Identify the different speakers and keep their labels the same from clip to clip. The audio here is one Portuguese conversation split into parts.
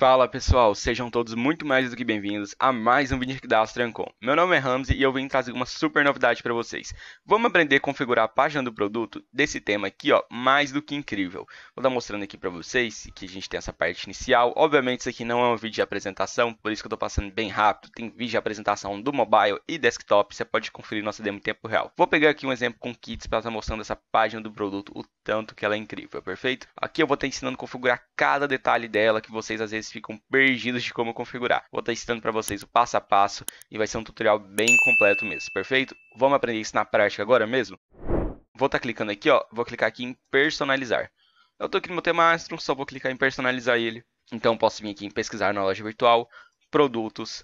Speaker 1: Fala pessoal, sejam todos muito mais do que bem-vindos a mais um vídeo aqui da Astrancom. Meu nome é Ramsey e eu vim trazer uma super novidade para vocês. Vamos aprender a configurar a página do produto desse tema aqui, ó, mais do que incrível. Vou estar mostrando aqui para vocês que a gente tem essa parte inicial. Obviamente isso aqui não é um vídeo de apresentação, por isso que eu estou passando bem rápido. Tem vídeo de apresentação do mobile e desktop, você pode conferir nossa demo em tempo real. Vou pegar aqui um exemplo com kits para estar tá mostrando essa página do produto, o tanto que ela é incrível, perfeito? Aqui eu vou estar ensinando a configurar cada detalhe dela que vocês às vezes ficam perdidos de como configurar. Vou estar ensinando para vocês o passo a passo e vai ser um tutorial bem completo mesmo, perfeito? Vamos aprender isso na prática agora mesmo? Vou estar tá clicando aqui, ó, vou clicar aqui em personalizar. Eu estou aqui no meu Temastro, só vou clicar em personalizar ele. Então posso vir aqui em pesquisar na loja virtual, produtos,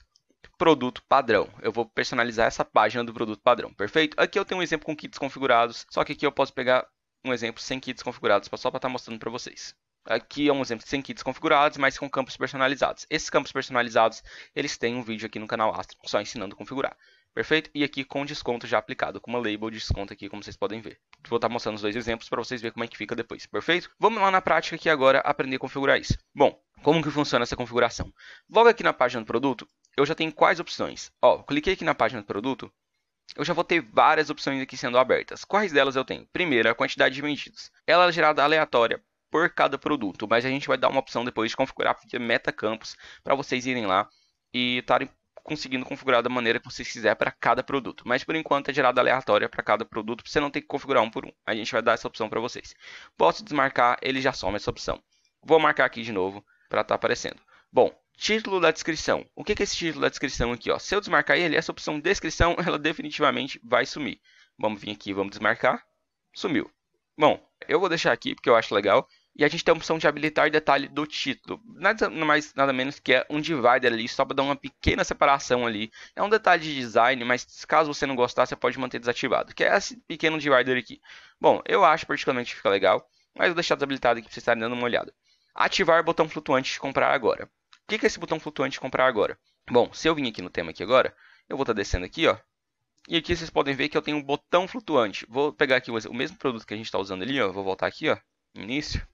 Speaker 1: produto padrão. Eu vou personalizar essa página do produto padrão, perfeito? Aqui eu tenho um exemplo com kits configurados, só que aqui eu posso pegar um exemplo sem kits configurados, só para estar tá mostrando para vocês. Aqui é um exemplo de sem kits configurados, mas com campos personalizados. Esses campos personalizados, eles têm um vídeo aqui no canal Astro, só ensinando a configurar. Perfeito? E aqui com desconto já aplicado, com uma label de desconto aqui, como vocês podem ver. Vou estar mostrando os dois exemplos para vocês verem como é que fica depois, perfeito? Vamos lá na prática aqui agora aprender a configurar isso. Bom, como que funciona essa configuração? Logo aqui na página do produto, eu já tenho quais opções? Ó, cliquei aqui na página do produto, eu já vou ter várias opções aqui sendo abertas. Quais delas eu tenho? Primeiro, a quantidade de vendidos. Ela é gerada aleatória por cada produto, mas a gente vai dar uma opção depois de configurar a ficha para vocês irem lá e estarem conseguindo configurar da maneira que vocês quiserem para cada produto. Mas por enquanto é gerada aleatória para cada produto, para você não ter que configurar um por um. A gente vai dar essa opção para vocês. Posso desmarcar, ele já soma essa opção. Vou marcar aqui de novo para estar tá aparecendo. Bom, título da descrição. O que é esse título da descrição aqui? Ó? Se eu desmarcar ele, essa opção descrição, ela definitivamente vai sumir. Vamos vir aqui, vamos desmarcar. Sumiu. Bom, eu vou deixar aqui porque eu acho legal. E a gente tem a opção de habilitar detalhe do título. Nada mais, nada menos que é um divider ali, só para dar uma pequena separação ali. É um detalhe de design, mas caso você não gostar, você pode manter desativado. Que é esse pequeno divider aqui. Bom, eu acho particularmente que fica legal, mas vou deixar desabilitado aqui para vocês estarem dando uma olhada. Ativar botão flutuante de comprar agora. O que é esse botão flutuante de comprar agora? Bom, se eu vim aqui no tema aqui agora, eu vou estar tá descendo aqui, ó. E aqui vocês podem ver que eu tenho um botão flutuante. Vou pegar aqui o mesmo produto que a gente está usando ali, ó. Vou voltar aqui, ó, início.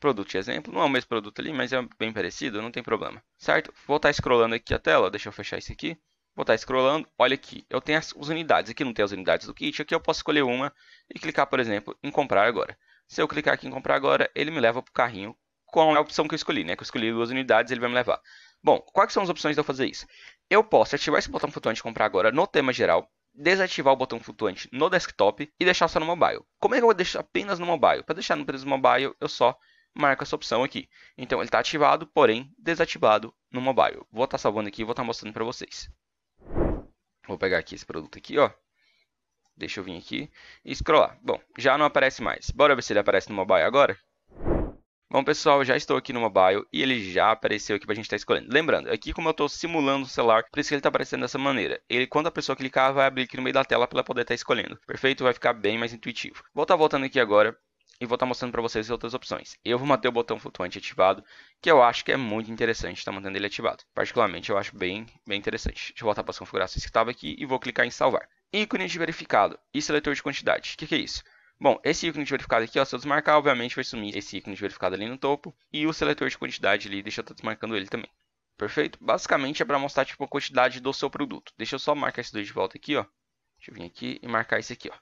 Speaker 1: Produto de exemplo. Não é o mesmo produto ali, mas é bem parecido, não tem problema. Certo? Vou estar tá scrollando aqui a tela, deixa eu fechar isso aqui. Vou estar tá scrollando, olha aqui. Eu tenho as, as unidades, aqui não tem as unidades do kit. Aqui eu posso escolher uma e clicar, por exemplo, em comprar agora. Se eu clicar aqui em comprar agora, ele me leva para o carrinho com a opção que eu escolhi, né? Que eu escolhi duas unidades, ele vai me levar. Bom, quais são as opções de eu fazer isso? eu posso ativar esse botão flutuante comprar agora no tema geral, desativar o botão flutuante no desktop e deixar só no mobile. Como é que eu vou deixar apenas no mobile? Para deixar apenas no mobile, eu só marco essa opção aqui. Então ele está ativado, porém desativado no mobile. Vou estar tá salvando aqui e vou estar tá mostrando para vocês. Vou pegar aqui esse produto aqui, ó. Deixa eu vir aqui e scrollar. Bom, já não aparece mais. Bora ver se ele aparece no mobile agora? Bom, pessoal, já estou aqui no mobile e ele já apareceu aqui para a gente estar tá escolhendo. Lembrando, aqui como eu estou simulando o celular, por isso que ele está aparecendo dessa maneira. Ele, quando a pessoa clicar, vai abrir aqui no meio da tela para ela poder estar tá escolhendo. Perfeito? Vai ficar bem mais intuitivo. Vou estar tá voltando aqui agora e vou estar mostrando para vocês outras opções. Eu vou manter o botão flutuante ativado, que eu acho que é muito interessante estar mantendo ele ativado. Particularmente, eu acho bem, bem interessante. Deixa eu voltar para as configurações que estava aqui e vou clicar em salvar ícone de verificado e seletor de quantidade. O que, que, é isso? Bom, esse ícone de verificado aqui, ó, se eu desmarcar, obviamente vai sumir esse ícone de verificado ali no topo. E o seletor de quantidade ali, deixa eu estar tá desmarcando ele também. Perfeito? Basicamente é para mostrar tipo, a quantidade do seu produto. Deixa eu só marcar esse dois de volta aqui, ó. Deixa eu vir aqui e marcar esse aqui, ó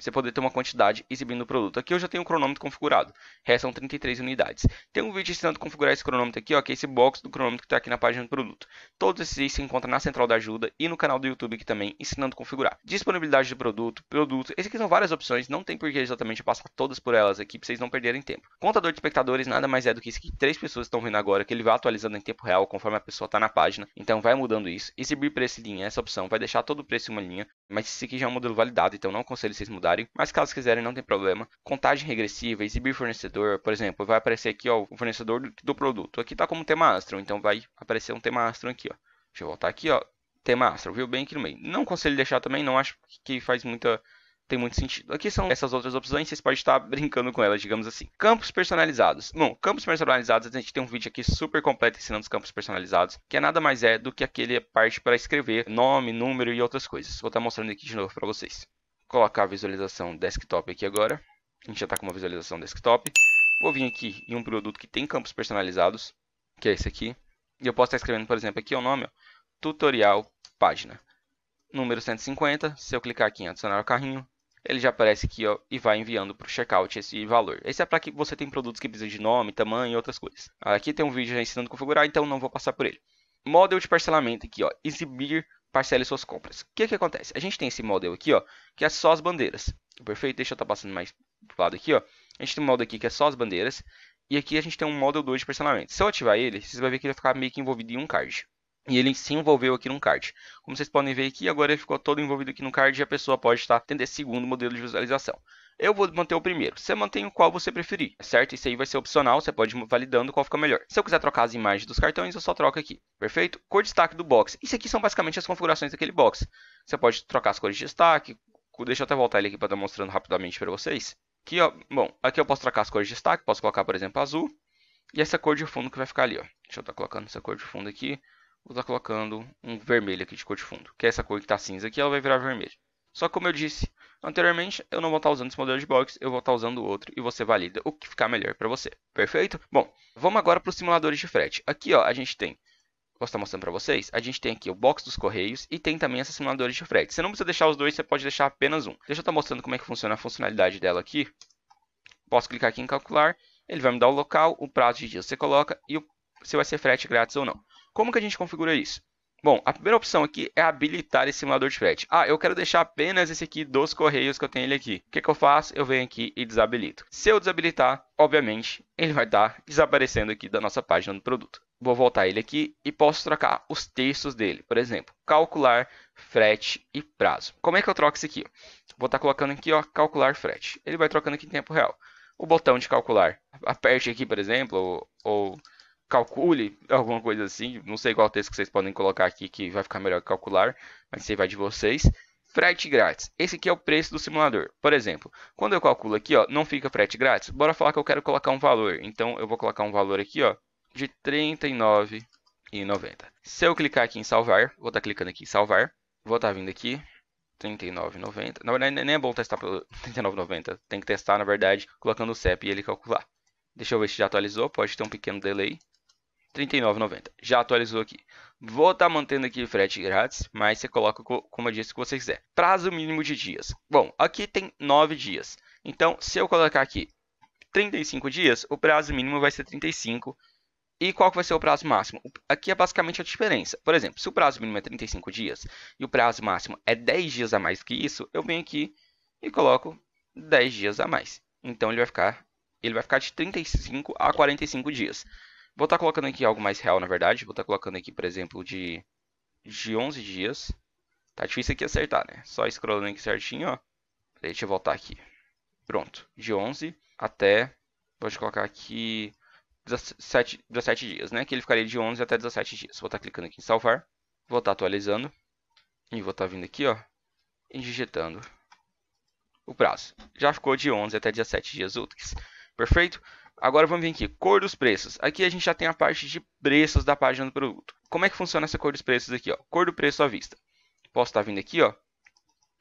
Speaker 1: você poder ter uma quantidade exibindo o produto. Aqui eu já tenho o cronômetro configurado, restam 33 unidades. Tem um vídeo ensinando a configurar esse cronômetro aqui, ó, que é esse box do cronômetro que está aqui na página do produto. Todos esses aí se encontram na central da ajuda e no canal do YouTube aqui também, ensinando a configurar. Disponibilidade de produto, produto, esse aqui são várias opções, não tem por que exatamente passar todas por elas aqui, para vocês não perderem tempo. Contador de espectadores nada mais é do que isso que três pessoas estão vendo agora, que ele vai atualizando em tempo real conforme a pessoa está na página, então vai mudando isso. Exibir preço linha, essa opção vai deixar todo o preço em uma linha, mas esse aqui já é um modelo validado, então não aconselho vocês mudar mas caso quiserem, não tem problema. Contagem regressiva, exibir fornecedor, por exemplo, vai aparecer aqui ó, o fornecedor do, do produto. Aqui está como tema Astron, então vai aparecer um tema Astron aqui. Ó. Deixa eu voltar aqui, ó, tema Astron, viu? Bem aqui no meio. Não conselho deixar também, não acho que faz muita tem muito sentido. Aqui são essas outras opções, vocês podem estar brincando com elas, digamos assim. Campos personalizados. Bom, campos personalizados, a gente tem um vídeo aqui super completo ensinando os campos personalizados, que é nada mais é do que aquele parte para escrever nome, número e outras coisas. Vou estar tá mostrando aqui de novo para vocês colocar a visualização desktop aqui agora. A gente já está com uma visualização desktop. Vou vir aqui em um produto que tem campos personalizados, que é esse aqui. E eu posso estar escrevendo, por exemplo, aqui o nome, ó, tutorial página. Número 150, se eu clicar aqui em adicionar o carrinho, ele já aparece aqui ó, e vai enviando para o checkout esse valor. Esse é para que você tem produtos que precisam de nome, tamanho e outras coisas. Aqui tem um vídeo já ensinando a configurar, então não vou passar por ele. Model de parcelamento aqui, ó, exibir parcele suas compras. O que, que acontece? A gente tem esse modelo aqui, ó, que é só as bandeiras. Perfeito? Deixa eu estar tá passando mais o lado aqui, ó. A gente tem um modo aqui que é só as bandeiras. E aqui a gente tem um modelo 2 de parcelamento. Se eu ativar ele, vocês vão ver que ele vai ficar meio que envolvido em um card. E ele se envolveu aqui num card. Como vocês podem ver aqui, agora ele ficou todo envolvido aqui no card e a pessoa pode estar tendo esse segundo modelo de visualização. Eu vou manter o primeiro. Você mantém o qual você preferir, certo? Isso aí vai ser opcional, você pode ir validando qual fica melhor. Se eu quiser trocar as imagens dos cartões, eu só troco aqui, perfeito? Cor de destaque do box. Isso aqui são basicamente as configurações daquele box. Você pode trocar as cores de destaque. Deixa eu até voltar ele aqui para estar mostrando rapidamente para vocês. Aqui, ó, bom, aqui eu posso trocar as cores de destaque, posso colocar, por exemplo, azul. E essa cor de fundo que vai ficar ali, ó. Deixa eu estar tá colocando essa cor de fundo aqui. Vou estar tá colocando um vermelho aqui de cor de fundo. Que é essa cor que está cinza aqui, ela vai virar vermelho. Só que como eu disse, Anteriormente, eu não vou estar usando esse modelo de box, eu vou estar usando o outro e você valida o que ficar melhor para você. Perfeito? Bom, vamos agora para os simuladores de frete. Aqui, ó, a gente tem vou estar mostrando para vocês, a gente tem aqui o box dos correios e tem também esses simuladores de frete. Você não precisa deixar os dois, você pode deixar apenas um. Deixa eu estar mostrando como é que funciona a funcionalidade dela aqui. Posso clicar aqui em calcular, ele vai me dar o local, o prazo de dias que você coloca e se vai ser frete grátis ou não. Como que a gente configura isso? Bom, a primeira opção aqui é habilitar esse simulador de frete. Ah, eu quero deixar apenas esse aqui dos correios que eu tenho ele aqui. O que, que eu faço? Eu venho aqui e desabilito. Se eu desabilitar, obviamente, ele vai estar desaparecendo aqui da nossa página do produto. Vou voltar ele aqui e posso trocar os textos dele. Por exemplo, calcular frete e prazo. Como é que eu troco isso aqui? Vou estar colocando aqui, ó, calcular frete. Ele vai trocando aqui em tempo real. O botão de calcular, aperte aqui, por exemplo, ou, ou calcule alguma coisa assim. Não sei qual texto que vocês podem colocar aqui que vai ficar melhor calcular, mas isso aí vai de vocês. Frete grátis. Esse aqui é o preço do simulador. Por exemplo, quando eu calculo aqui, ó, não fica frete grátis. Bora falar que eu quero colocar um valor. Então eu vou colocar um valor aqui, ó, de R$ 39,90. Se eu clicar aqui em salvar, vou estar tá clicando aqui em salvar, vou estar tá vindo aqui 39,90. Na verdade, nem é bom testar pelo 39,90. Tem que testar, na verdade, colocando o CEP e ele calcular. Deixa eu ver se já atualizou. Pode ter um pequeno delay. 39,90. Já atualizou aqui. Vou estar tá mantendo aqui frete grátis, mas você coloca como eu disse que você quiser. Prazo mínimo de dias. Bom, aqui tem 9 dias. Então, se eu colocar aqui 35 dias, o prazo mínimo vai ser 35. E qual vai ser o prazo máximo? Aqui é basicamente a diferença. Por exemplo, se o prazo mínimo é 35 dias e o prazo máximo é 10 dias a mais que isso, eu venho aqui e coloco 10 dias a mais. Então ele vai ficar, ele vai ficar de 35 a 45 dias. Vou estar tá colocando aqui algo mais real, na verdade. Vou estar tá colocando aqui, por exemplo, de, de 11 dias. Tá difícil aqui acertar, né? Só scrollando aqui certinho, ó. Deixa eu voltar aqui. Pronto. De 11 até... Pode colocar aqui 17, 17 dias, né? Que ele ficaria de 11 até 17 dias. Vou estar tá clicando aqui em salvar. Vou estar tá atualizando. E vou estar tá vindo aqui, ó. E digitando o prazo. Já ficou de 11 até 17 dias úteis. Perfeito? Agora vamos ver aqui, cor dos preços. Aqui a gente já tem a parte de preços da página do produto. Como é que funciona essa cor dos preços aqui? Ó? Cor do preço à vista. Posso estar tá vindo aqui ó,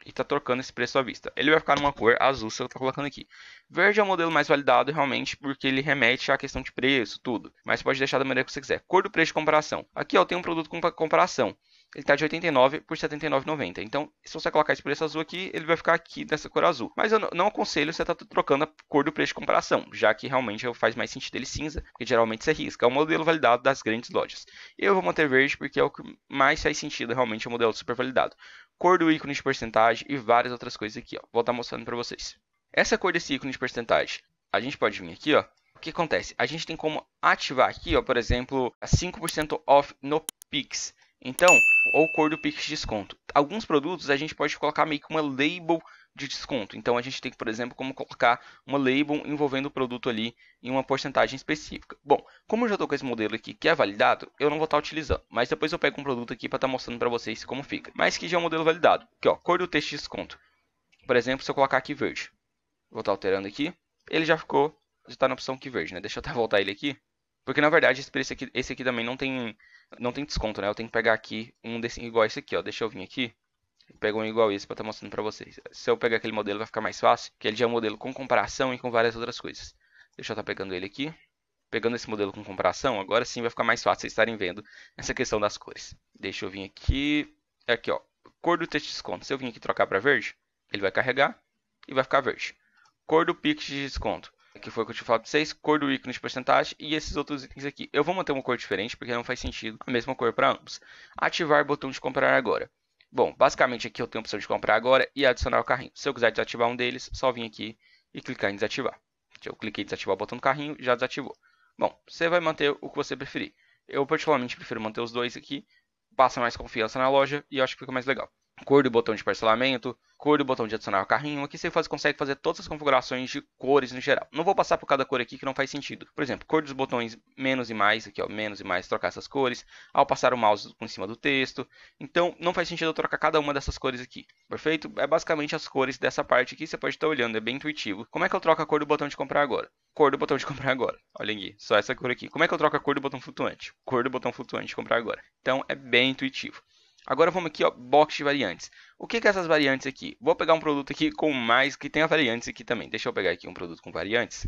Speaker 1: e tá trocando esse preço à vista. Ele vai ficar numa cor azul, se eu estou colocando aqui. Verde é o modelo mais validado realmente, porque ele remete à questão de preço, tudo. Mas pode deixar da maneira que você quiser. Cor do preço de comparação. Aqui ó, tem um produto com comparação ele está de 89 por 79,90. Então, se você colocar esse preço azul aqui, ele vai ficar aqui dessa cor azul. Mas eu não aconselho você estar tá trocando a cor do preço de comparação, já que realmente faz mais sentido ele cinza, porque geralmente você risca. É o um modelo validado das grandes lojas. Eu vou manter verde porque é o que mais faz sentido realmente, é o um modelo super validado. Cor do ícone de porcentagem e várias outras coisas aqui, ó. Vou estar tá mostrando para vocês. Essa cor desse ícone de porcentagem, a gente pode vir aqui, ó. O que acontece? A gente tem como ativar aqui, ó, por exemplo, 5% off no Pix. Então, ou cor do Pix desconto. Alguns produtos a gente pode colocar meio que uma label de desconto. Então a gente tem, por exemplo, como colocar uma label envolvendo o produto ali em uma porcentagem específica. Bom, como eu já estou com esse modelo aqui que é validado, eu não vou estar tá utilizando. Mas depois eu pego um produto aqui para estar tá mostrando para vocês como fica. Mas que já é um modelo validado. Aqui, ó, cor do texto de desconto. Por exemplo, se eu colocar aqui verde. Vou estar tá alterando aqui. Ele já ficou, já está na opção que verde, né? Deixa eu até voltar ele aqui. Porque na verdade esse aqui, esse aqui também não tem não tem desconto, né? Eu tenho que pegar aqui um desse igual esse aqui, ó. Deixa eu vir aqui. pegar um igual esse para estar tá mostrando para vocês. Se eu pegar aquele modelo vai ficar mais fácil, que ele já é um modelo com comparação e com várias outras coisas. Deixa eu estar tá pegando ele aqui. Pegando esse modelo com comparação, agora sim vai ficar mais fácil vocês estarem vendo essa questão das cores. Deixa eu vir aqui. É aqui, ó. Cor do texto de desconto. Se eu vir aqui trocar para verde, ele vai carregar e vai ficar verde. Cor do pixel de desconto que foi o que eu tinha falado pra vocês, cor do ícone de porcentagem e esses outros itens aqui. Eu vou manter uma cor diferente porque não faz sentido a mesma cor para ambos. Ativar o botão de comprar agora. Bom, basicamente aqui eu tenho a opção de comprar agora e adicionar o carrinho. Se eu quiser desativar um deles, só vim aqui e clicar em desativar. Eu cliquei em desativar o botão do carrinho, já desativou. Bom, você vai manter o que você preferir. Eu particularmente prefiro manter os dois aqui, passa mais confiança na loja e eu acho que fica mais legal cor do botão de parcelamento, cor do botão de adicionar ao carrinho. Aqui você faz, consegue fazer todas as configurações de cores no geral. Não vou passar por cada cor aqui que não faz sentido. Por exemplo, cor dos botões menos e mais, aqui ó, menos e mais, trocar essas cores. Ao passar o mouse em cima do texto. Então, não faz sentido eu trocar cada uma dessas cores aqui. Perfeito? É basicamente as cores dessa parte aqui, você pode estar olhando, é bem intuitivo. Como é que eu troco a cor do botão de comprar agora? Cor do botão de comprar agora. Olha aqui, só essa cor aqui. Como é que eu troco a cor do botão flutuante? Cor do botão flutuante de comprar agora. Então, é bem intuitivo. Agora vamos aqui, ó, box de variantes. O que, que é essas variantes aqui? Vou pegar um produto aqui com mais, que tem variantes aqui também. Deixa eu pegar aqui um produto com variantes.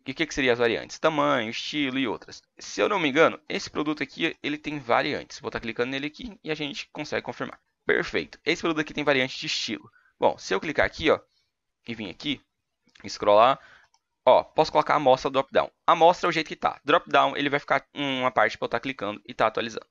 Speaker 1: o que, que seriam as variantes? Tamanho, estilo e outras. Se eu não me engano, esse produto aqui, ele tem variantes. Vou estar tá clicando nele aqui e a gente consegue confirmar. Perfeito. Esse produto aqui tem variante de estilo. Bom, se eu clicar aqui, ó, e vir aqui, scrollar, ó, posso colocar a amostra drop-down. A amostra é o jeito que tá. Drop-down, ele vai ficar uma parte para eu estar tá clicando e está atualizando.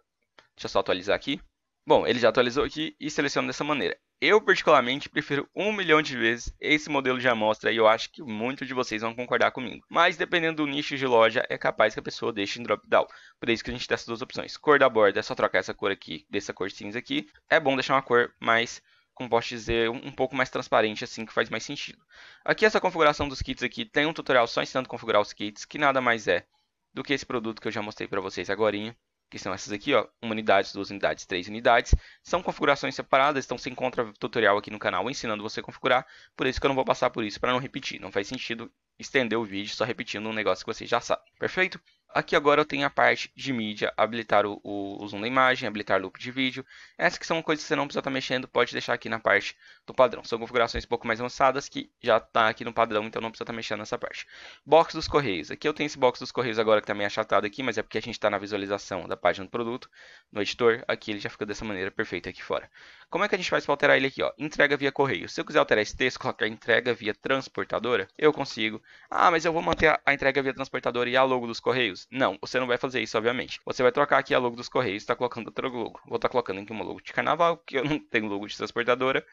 Speaker 1: Deixa eu só atualizar aqui. Bom, ele já atualizou aqui e seleciona dessa maneira. Eu, particularmente, prefiro um milhão de vezes esse modelo de amostra e eu acho que muitos de vocês vão concordar comigo. Mas, dependendo do nicho de loja, é capaz que a pessoa deixe em drop-down. Por isso que a gente tem essas duas opções. Cor da borda é só trocar essa cor aqui, dessa cor cinza aqui. É bom deixar uma cor mais, como posso dizer, um pouco mais transparente, assim, que faz mais sentido. Aqui, essa configuração dos kits aqui, tem um tutorial só ensinando a configurar os kits, que nada mais é do que esse produto que eu já mostrei para vocês agora que são essas aqui, ó, uma unidade, duas unidades, três unidades. São configurações separadas, então você encontra tutorial aqui no canal ensinando você a configurar, por isso que eu não vou passar por isso para não repetir. Não faz sentido estender o vídeo só repetindo um negócio que você já sabe, perfeito? Aqui agora eu tenho a parte de mídia, habilitar o, o, o, zoom da imagem, habilitar loop de vídeo. Essas que são coisas que você não precisa estar mexendo, pode deixar aqui na parte do padrão. São configurações um pouco mais avançadas que já está aqui no padrão, então não precisa estar mexendo nessa parte. Box dos correios. Aqui eu tenho esse box dos correios agora que também tá é achatado aqui, mas é porque a gente está na visualização da página do produto, no editor. Aqui ele já fica dessa maneira perfeita aqui fora. Como é que a gente faz para alterar ele aqui? Ó? Entrega via correio. Se eu quiser alterar esse texto, colocar entrega via transportadora, eu consigo. Ah, mas eu vou manter a entrega via transportadora e a logo dos correios. Correios. Não, você não vai fazer isso, obviamente. Você vai trocar aqui a logo dos Correios, está colocando outro logo. Vou estar tá colocando aqui uma logo de carnaval, que eu não tenho logo de transportadora.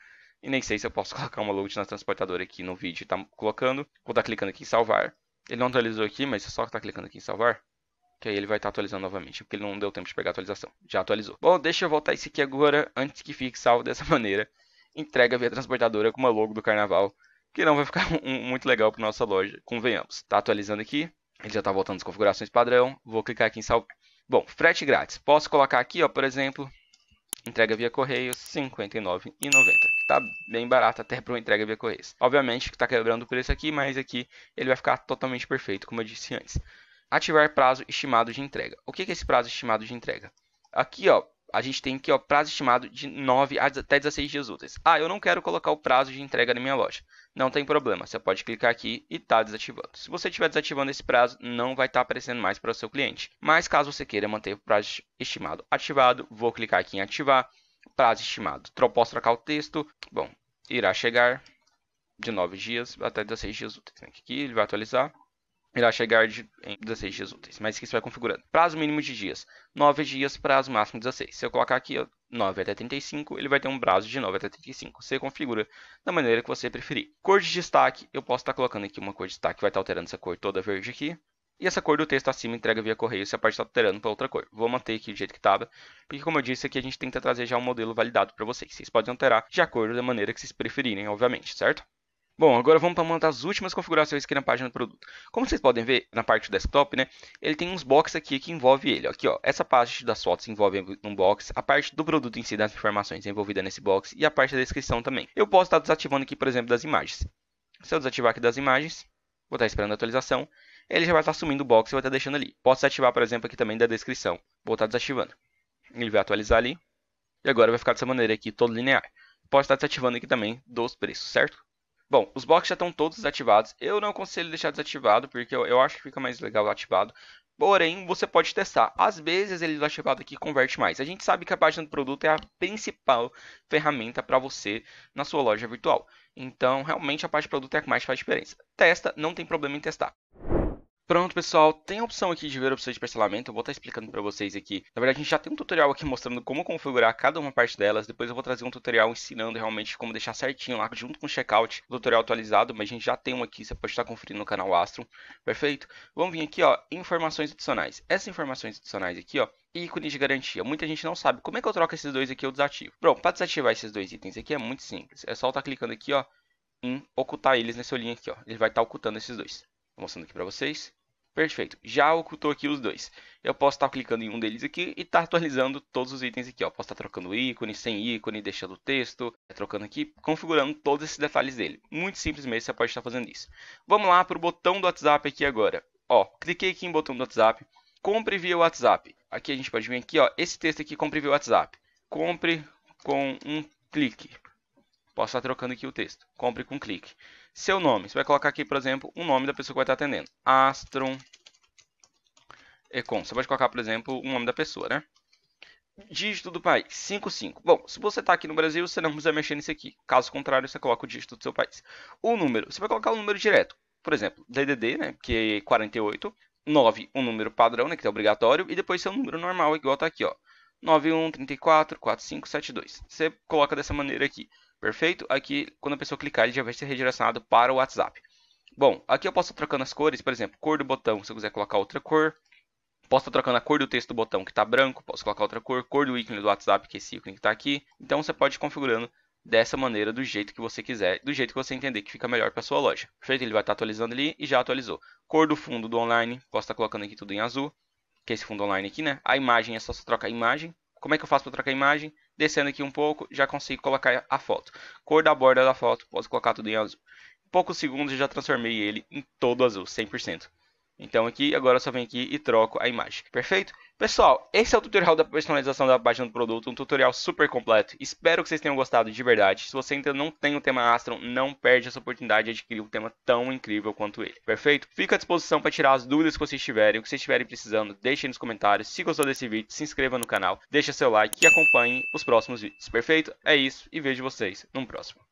Speaker 1: E nem sei se eu posso colocar uma logo de transportadora aqui no vídeo, tá colocando. Vou estar tá clicando aqui em salvar. Ele não atualizou aqui, mas é só que tá clicando aqui em salvar. Que aí ele vai estar tá atualizando novamente, porque ele não deu tempo de pegar a atualização. Já atualizou. Bom, deixa eu voltar isso aqui agora, antes que fique salvo dessa maneira. Entrega via transportadora com uma logo do carnaval, que não vai ficar um, muito legal para nossa loja, convenhamos. Tá atualizando aqui. Ele já está voltando as configurações padrão. Vou clicar aqui em salvar. Bom, frete grátis. Posso colocar aqui, ó, por exemplo, entrega via correio R$ 59,90. Está bem barato até para uma entrega via correio. Obviamente que está quebrando o preço aqui, mas aqui ele vai ficar totalmente perfeito, como eu disse antes. Ativar prazo estimado de entrega. O que é esse prazo estimado de entrega? Aqui, ó, a gente tem que ó, prazo estimado de 9 até 16 dias úteis. Ah, eu não quero colocar o prazo de entrega na minha loja não tem problema, você pode clicar aqui e está desativando. Se você estiver desativando esse prazo, não vai estar tá aparecendo mais para o seu cliente. Mas caso você queira manter o prazo estimado ativado, vou clicar aqui em ativar, prazo estimado. Posso trocar o texto, bom, irá chegar de 9 dias até 16 dias úteis. Aqui né? ele vai atualizar irá chegar de, em 16 dias úteis, mas que isso vai configurando. Prazo mínimo de dias, 9 dias, prazo máximo 16. Se eu colocar aqui, 9 até 35, ele vai ter um braço de 9 até 35. Você configura da maneira que você preferir. Cor de destaque, eu posso estar colocando aqui uma cor de destaque, vai estar alterando essa cor toda verde aqui. E essa cor do texto acima entrega via correio se a parte está alterando para outra cor. Vou manter aqui do jeito que estava, porque como eu disse, aqui a gente tenta trazer já um modelo validado para vocês. Vocês podem alterar de acordo da maneira que vocês preferirem, obviamente, certo? Bom, agora vamos para uma das últimas configurações aqui na página do produto. Como vocês podem ver, na parte do desktop, né, ele tem uns boxes aqui que envolve ele. Aqui, ó, essa parte das fotos envolve um box, a parte do produto em si, das informações envolvida nesse box e a parte da descrição também. Eu posso estar desativando aqui, por exemplo, das imagens. Se eu desativar aqui das imagens, vou estar esperando a atualização, ele já vai estar sumindo o box e vai estar deixando ali. Posso desativar, por exemplo, aqui também da descrição. Vou estar desativando. Ele vai atualizar ali. E agora vai ficar dessa maneira aqui, todo linear. Posso estar desativando aqui também dos preços, certo? Bom, os blocos já estão todos desativados. Eu não aconselho deixar desativado, porque eu, eu acho que fica mais legal ativado. Porém, você pode testar. Às vezes ele ativado aqui converte mais. A gente sabe que a página do produto é a principal ferramenta para você na sua loja virtual. Então, realmente a parte do produto é a que mais faz diferença. Testa, não tem problema em testar. Pronto, pessoal, tem a opção aqui de ver opções de parcelamento, eu vou estar tá explicando para vocês aqui. Na verdade, a gente já tem um tutorial aqui mostrando como configurar cada uma parte delas, depois eu vou trazer um tutorial ensinando realmente como deixar certinho lá, junto com o checkout, o tutorial atualizado, mas a gente já tem um aqui, você pode estar tá conferindo no canal Astro, perfeito? Vamos vir aqui, ó, informações adicionais. Essas informações adicionais aqui, ó, ícone de garantia. Muita gente não sabe como é que eu troco esses dois aqui, eu desativo. Pronto, para desativar esses dois itens aqui é muito simples, é só estar tá clicando aqui, ó, em ocultar eles nesse olhinho aqui, ó, ele vai estar ocultando esses dois. Vou mostrando aqui para vocês. Perfeito. Já ocultou aqui os dois. Eu posso estar clicando em um deles aqui e estar atualizando todos os itens aqui. Ó. Posso estar trocando ícone, sem ícone, deixando o texto, tá trocando aqui, configurando todos esses detalhes dele. Muito simples mesmo, você pode estar fazendo isso. Vamos lá para o botão do WhatsApp aqui agora. Ó, cliquei aqui em botão do WhatsApp, compre via WhatsApp. Aqui a gente pode vir aqui, ó, esse texto aqui, compre via WhatsApp. Compre com um clique. Posso estar trocando aqui o texto. Compre com um clique seu nome. Você vai colocar aqui, por exemplo, o nome da pessoa que vai estar atendendo. Astron Econ. Você pode colocar, por exemplo, o nome da pessoa, né? Dígito do país, 55. Bom, se você está aqui no Brasil, você não precisa mexer nisso aqui. Caso contrário, você coloca o dígito do seu país. O número, você vai colocar o número direto. Por exemplo, DDD, né, que é 48. 9, um número padrão, né, que é obrigatório. E depois seu número normal, igual está aqui, ó. Você coloca dessa maneira aqui. Perfeito? Aqui, quando a pessoa clicar, ele já vai ser redirecionado para o WhatsApp. Bom, aqui eu posso estar trocando as cores, por exemplo, cor do botão, se eu quiser colocar outra cor. Posso estar trocando a cor do texto do botão que está branco, posso colocar outra cor, cor do ícone do WhatsApp, que é esse ícone que está aqui. Então você pode ir configurando dessa maneira, do jeito que você quiser, do jeito que você entender que fica melhor para sua loja. Perfeito? Ele vai estar atualizando ali e já atualizou. Cor do fundo do online, posso estar colocando aqui tudo em azul, que é esse fundo online aqui, né? A imagem é só trocar a imagem. Como é que eu faço para trocar a imagem? Descendo aqui um pouco, já consigo colocar a foto. Cor da borda da foto, posso colocar tudo em azul. Em poucos segundos já transformei ele em todo azul, 100%. Então aqui, agora eu só venho aqui e troco a imagem. Perfeito? Pessoal, esse é o tutorial da personalização da página do produto, um tutorial super completo. Espero que vocês tenham gostado de verdade. Se você ainda não tem o tema Astro, não perde essa oportunidade de adquirir um tema tão incrível quanto ele. Perfeito? Fico à disposição para tirar as dúvidas que vocês tiverem, o que vocês estiverem precisando, deixem nos comentários. Se gostou desse vídeo, se inscreva no canal, deixa seu like e acompanhe os próximos vídeos. Perfeito? É isso e vejo vocês num próximo.